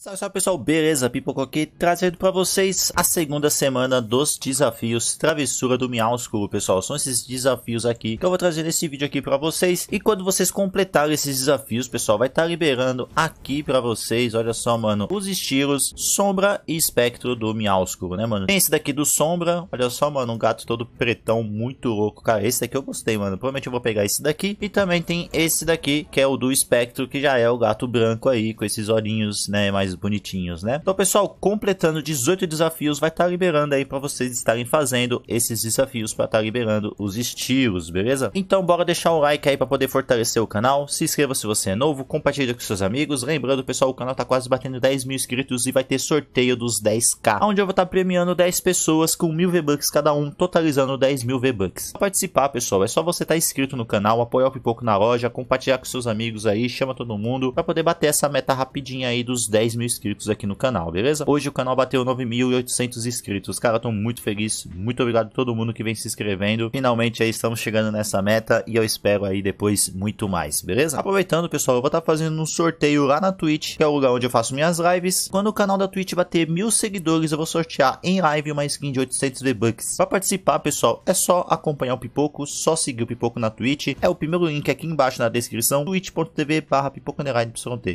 Salve, salve pessoal, beleza? Pipoco aqui trazendo para vocês a segunda semana dos desafios Travessura do Miaúsculo, pessoal. São esses desafios aqui que eu vou trazer nesse vídeo aqui para vocês. E quando vocês completarem esses desafios, pessoal, vai estar tá liberando aqui para vocês, olha só, mano, os estilos Sombra e Espectro do Miaúsculo, né, mano? Tem esse daqui do Sombra, olha só, mano, um gato todo pretão, muito louco, cara. Esse daqui eu gostei, mano. Provavelmente eu vou pegar esse daqui. E também tem esse daqui, que é o do Espectro, que já é o gato branco aí, com esses olhinhos, né, mais mais bonitinhos, né? Então, pessoal, completando 18 desafios, vai estar tá liberando aí para vocês estarem fazendo esses desafios para estar tá liberando os estilos, beleza? Então, bora deixar o like aí para poder fortalecer o canal. Se inscreva se você é novo, compartilha com seus amigos. Lembrando, pessoal, o canal tá quase batendo 10 mil inscritos e vai ter sorteio dos 10k, onde eu vou estar tá premiando 10 pessoas com mil V-Bucks cada um, totalizando 10 mil V-Bucks. Pra participar, pessoal, é só você estar tá inscrito no canal, apoiar o Pipoco na loja, compartilhar com seus amigos aí, chama todo mundo para poder bater essa meta rapidinha aí dos 10 mil mil inscritos aqui no canal, beleza? Hoje o canal bateu 9.800 inscritos, cara, tô muito feliz, muito obrigado a todo mundo que vem se inscrevendo, finalmente aí estamos chegando nessa meta e eu espero aí depois muito mais, beleza? Aproveitando, pessoal, eu vou estar tá fazendo um sorteio lá na Twitch, que é o lugar onde eu faço minhas lives, quando o canal da Twitch bater mil seguidores, eu vou sortear em live uma skin de 800 V-Bucks. Pra participar, pessoal, é só acompanhar o Pipoco, só seguir o Pipoco na Twitch, é o primeiro link aqui embaixo na descrição, twitch.tv barra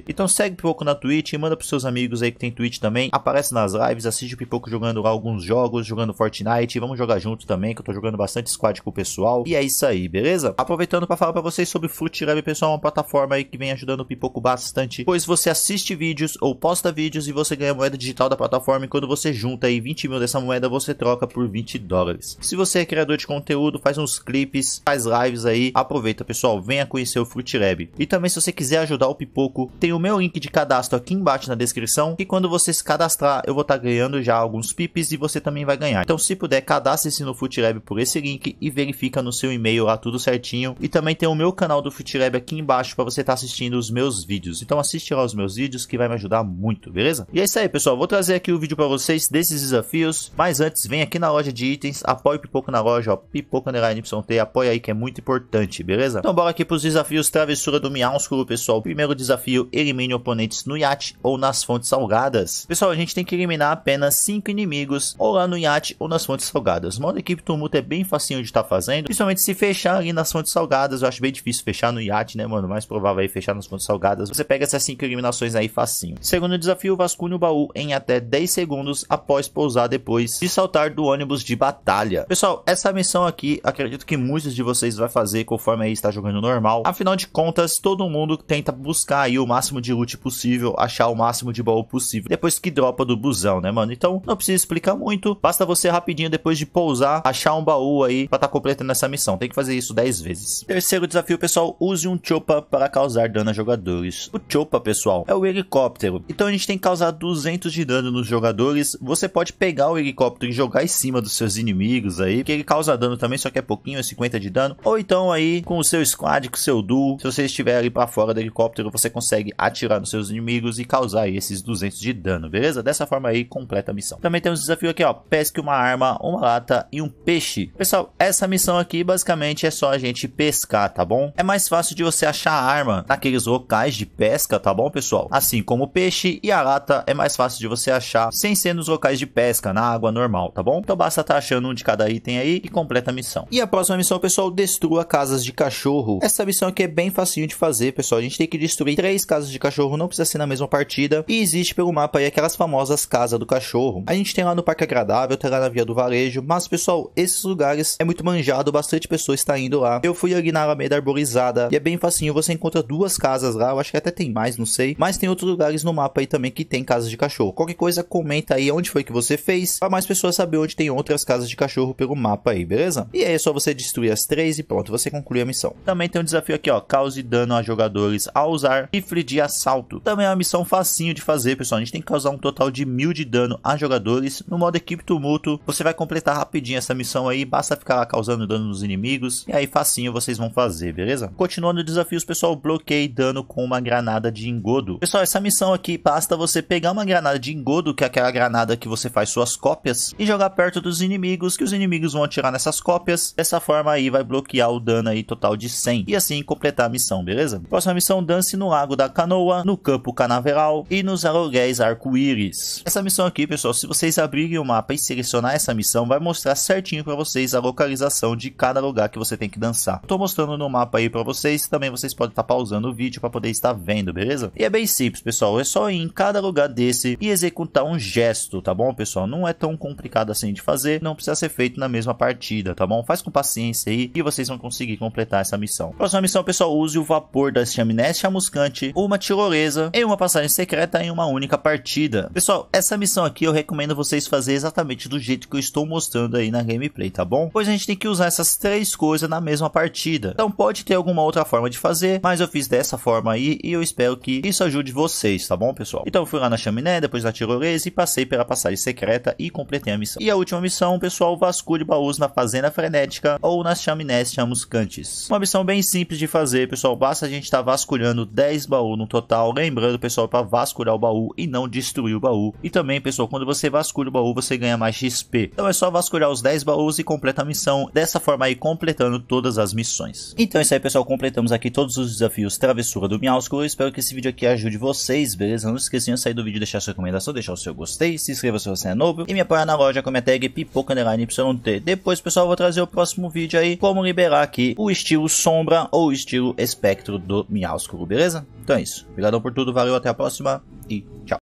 Então segue o Pipoco na Twitch e manda pro seu seus amigos aí que tem Twitch também. Aparece nas lives, assiste o Pipoco jogando lá alguns jogos, jogando Fortnite. Vamos jogar junto também, que eu tô jogando bastante squad com o pessoal. E é isso aí, beleza? Aproveitando para falar para vocês sobre o Flutirub, pessoal, uma plataforma aí que vem ajudando o Pipoco bastante, pois você assiste vídeos ou posta vídeos e você ganha moeda digital da plataforma e quando você junta aí 20 mil dessa moeda, você troca por 20 dólares. Se você é criador de conteúdo, faz uns clipes, faz lives aí, aproveita, pessoal, venha conhecer o Flutirub. E também se você quiser ajudar o Pipoco, tem o meu link de cadastro aqui embaixo na descrição descrição. E quando você se cadastrar, eu vou estar tá ganhando já alguns pips e você também vai ganhar. Então, se puder, cadastre-se no FootLab por esse link e verifica no seu e-mail lá tudo certinho. E também tem o meu canal do FootLab aqui embaixo para você estar tá assistindo os meus vídeos. Então, assiste lá os meus vídeos que vai me ajudar muito, beleza? E é isso aí, pessoal. Vou trazer aqui o vídeo para vocês desses desafios. Mas antes, vem aqui na loja de itens, apoie o Pipoco na loja, ó, Pipoco Underline YT, apoia aí que é muito importante, beleza? Então, bora aqui para os desafios Travessura do Miaúsculo, pessoal. Primeiro desafio, elimine oponentes no iate ou na nas fontes salgadas. Pessoal, a gente tem que eliminar apenas 5 inimigos, ou lá no iate, ou nas fontes salgadas. modo equipe tumulto é bem facinho de estar tá fazendo, principalmente se fechar ali nas fontes salgadas. Eu acho bem difícil fechar no iate, né, mano? Mais provável aí fechar nas fontes salgadas. Você pega essas 5 eliminações aí facinho. Segundo desafio, vasculhe o baú em até 10 segundos após pousar depois de saltar do ônibus de batalha. Pessoal, essa missão aqui, acredito que muitos de vocês vai fazer conforme aí está jogando normal. Afinal de contas, todo mundo tenta buscar aí o máximo de loot possível, achar o máximo máximo de baú possível depois que dropa do busão, né, mano? Então, não precisa explicar muito. Basta você rapidinho, depois de pousar, achar um baú aí pra tá completando essa missão. Tem que fazer isso 10 vezes. Terceiro desafio, pessoal, use um Chopa para causar dano a jogadores. O Chopa, pessoal, é o helicóptero. Então a gente tem que causar 200 de dano nos jogadores. Você pode pegar o helicóptero e jogar em cima dos seus inimigos aí, que ele causa dano também, só que é pouquinho, é 50 de dano. Ou então aí, com o seu squad, com o seu duo, se você estiver ali pra fora do helicóptero, você consegue atirar nos seus inimigos e causar aí aí esses 200 de dano, beleza? Dessa forma aí, completa a missão. Também temos um desafio aqui, ó, pesque uma arma, uma lata e um peixe. Pessoal, essa missão aqui, basicamente, é só a gente pescar, tá bom? É mais fácil de você achar a arma naqueles locais de pesca, tá bom, pessoal? Assim como o peixe e a lata é mais fácil de você achar sem ser nos locais de pesca, na água normal, tá bom? Então basta estar tá achando um de cada item aí e completa a missão. E a próxima missão, pessoal, destrua casas de cachorro. Essa missão aqui é bem facinho de fazer, pessoal. A gente tem que destruir três casas de cachorro, não precisa ser na mesma partida e existe pelo mapa aí aquelas famosas casas do cachorro. A gente tem lá no Parque Agradável, tem lá na Via do Varejo, mas pessoal, esses lugares é muito manjado, bastante pessoas está indo lá. Eu fui ali na Alameda Arborizada e é bem facinho, você encontra duas casas lá, eu acho que até tem mais, não sei. Mas tem outros lugares no mapa aí também que tem casas de cachorro. Qualquer coisa, comenta aí onde foi que você fez, para mais pessoas saber onde tem outras casas de cachorro pelo mapa aí, beleza? E aí é só você destruir as três e pronto, você conclui a missão. Também tem um desafio aqui, ó, cause dano a jogadores ao usar rifle de assalto. Também é uma missão facinha facinho de fazer, pessoal. A gente tem que causar um total de mil de dano a jogadores. No modo equipe tumulto, você vai completar rapidinho essa missão aí. Basta ficar lá causando dano nos inimigos. E aí facinho vocês vão fazer, beleza? Continuando os desafios, pessoal, bloqueei dano com uma granada de engodo. Pessoal, essa missão aqui basta você pegar uma granada de engodo, que é aquela granada que você faz suas cópias, e jogar perto dos inimigos, que os inimigos vão atirar nessas cópias. Dessa forma aí vai bloquear o dano aí total de 100. E assim completar a missão, beleza? Próxima missão, dance no Lago da Canoa, no Campo Canaveral e nos aluguéis arco-íris. Essa missão aqui, pessoal, se vocês abrirem o mapa e selecionar essa missão, vai mostrar certinho para vocês a localização de cada lugar que você tem que dançar. Tô mostrando no mapa aí para vocês, também vocês podem estar tá pausando o vídeo para poder estar vendo, beleza? E é bem simples, pessoal, é só ir em cada lugar desse e executar um gesto, tá bom, pessoal? Não é tão complicado assim de fazer, não precisa ser feito na mesma partida, tá bom? Faz com paciência aí e vocês vão conseguir completar essa missão. Próxima missão, pessoal, use o vapor das chaminés chamuscante, uma tirolesa e uma passagem secreta completa tá em uma única partida. Pessoal, essa missão aqui eu recomendo vocês fazer exatamente do jeito que eu estou mostrando aí na gameplay, tá bom? Pois a gente tem que usar essas três coisas na mesma partida. Então pode ter alguma outra forma de fazer, mas eu fiz dessa forma aí e eu espero que isso ajude vocês, tá bom, pessoal? Então eu fui lá na chaminé, depois na tirolesa e passei pela passagem secreta e completei a missão. E a última missão, pessoal, vasculhe baús na Fazenda Frenética ou nas chaminés chamuscantes. Uma missão bem simples de fazer, pessoal, basta a gente estar tá vasculhando 10 baús no total, lembrando, pessoal, para vasculhar vasculhar o baú e não destruir o baú. E também, pessoal, quando você vasculha o baú, você ganha mais XP. Então é só vasculhar os 10 baús e completa a missão. Dessa forma aí, completando todas as missões. Então é isso aí, pessoal. Completamos aqui todos os desafios Travessura do Miausculo. Espero que esse vídeo aqui ajude vocês, beleza? Não esqueçam de sair do vídeo, deixar sua recomendação, deixar o seu gostei, se inscreva se você é novo e me apoiar na loja com a minha tag pipoca_yt. Depois, pessoal, eu vou trazer o próximo vídeo aí, como liberar aqui o estilo sombra ou estilo espectro do Miausculo, beleza? Então é isso. Obrigadão por tudo, valeu, até a próxima e tchau.